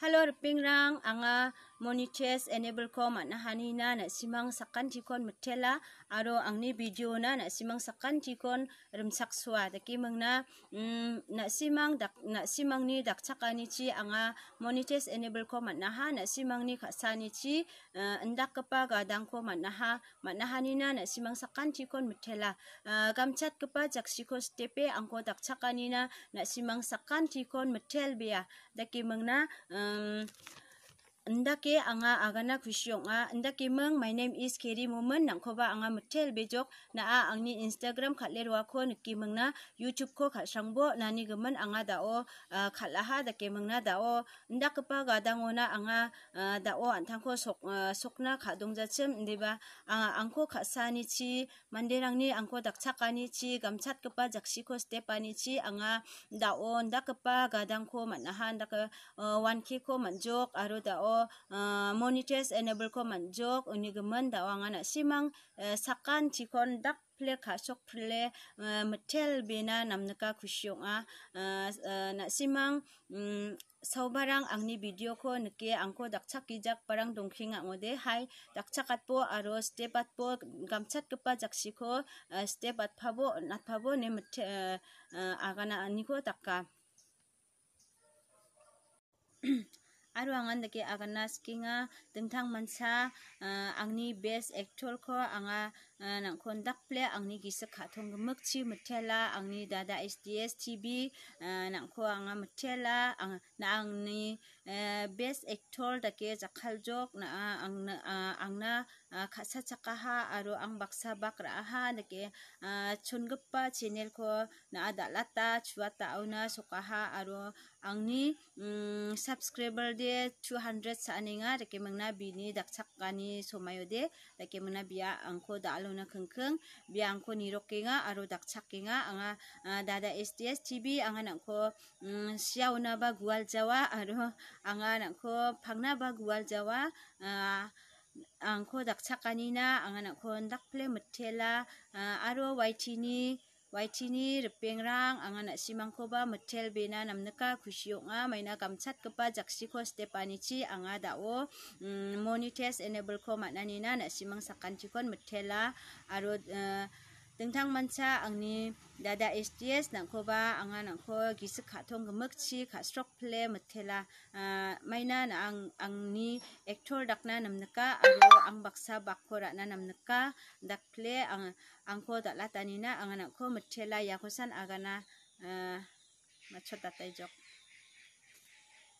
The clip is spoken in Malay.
halo ping rang anga monitors enable ko mat nahani na na simang sakan tikon metela aro ang ni video na na simang sakan tikon rumsak suwa taki mong na mm, na simang dak, na simang ni dak ha, ni chi ang monitors enable ko mat ha na simang ni kasa ni chi uh, andak kapa gadang ko mat naha mat nahani na na simang sakan tikon metela uh, eh, gamchat kapa jak siko stepe ang ko dak chaka ni na na simang sakan tikon metel biya taki mong na um, ndake anga agana khushyong a ndake mang my name is keri moment nangkhoba anga mutel bejok na a angni instagram khatle ruwa kho nikki mangna youtube kho kha sangbo nani gemen anga dao o khala ha da ke mangna da o ndak pa ga ona anga dao o anthang kho sok sokna kha dung ja chem anga angko kha sani chi manderang ni angko dak chaka ni chi gam chat pa jaksi kho step ani chi anga dao. o ndak pa ga dang kho manna han da ka manjok aro dao. Oh, uh, monitors enable command jok unigman da wang ana simang uh, sakan chikon dak ple kha sok ple uh, metel bina namnaka khushyong a ah. na simang mm, sobarang angni video ko nuke angko dakchak ki jak parang dongkhinga ngode hai dakchakat po aro step at po gamchat ke pa jak sikho step at phabo nat phabo ne agana aniko takka আৰু আঙান দেখি আগানা স্কিঙা তিনথং মানসা আংনি বেস একটলক আঙা নাংখন দাকপ্লে আংনি গিছ খাথংগ মুকচি মুথেলা আংনি দাদা S D S T V নাংখ আঙা মুথেলা আং না আংনি বেস একটল দেখি জাখাল জক না আং আংনা খাসা চাকা হা আৰু আং বাক্সা বাকরা হা দেখি চুনগপ্পা চেনেল খ না দালাতা চুয়াতা আউনা সকাহা আৰু আংনি subscriber d 200 saninga r a k e m e n g n a bini dakchakani somayo de r a k e m e n g n a bia angko d a l u n a k e n g k e n g bia angko nirokenga aro dakchakenga k anga dada SDS TV anga nangko siauna ba gual jawa aro anga nangko p a n g n a ba gual jawa angko dakchakanina anga nangko dakple m e t e l a aro waitini Waitini rupengrang angan at simang ko ba metel bina namnaka kusiyo nga may nagamchat ka pa jaksi ko stepanichi anga dao mm, monitors enable ko matnanina at simang sakantikon metela arod uh, eh, 등탕 만차 앙니 다다 HDS 낭코바 앙아 낭코 기스 카톤 그먹치 카스록 플레 메텔라 아 마이나 앙 앙니 액톨 닥나 남느카 아로 앙 박사 박코라 나 남느카 닥 플레 앙 앙코 달라타니나 앙아 낭코 메텔라 야코산 아가나 아 마초 따따이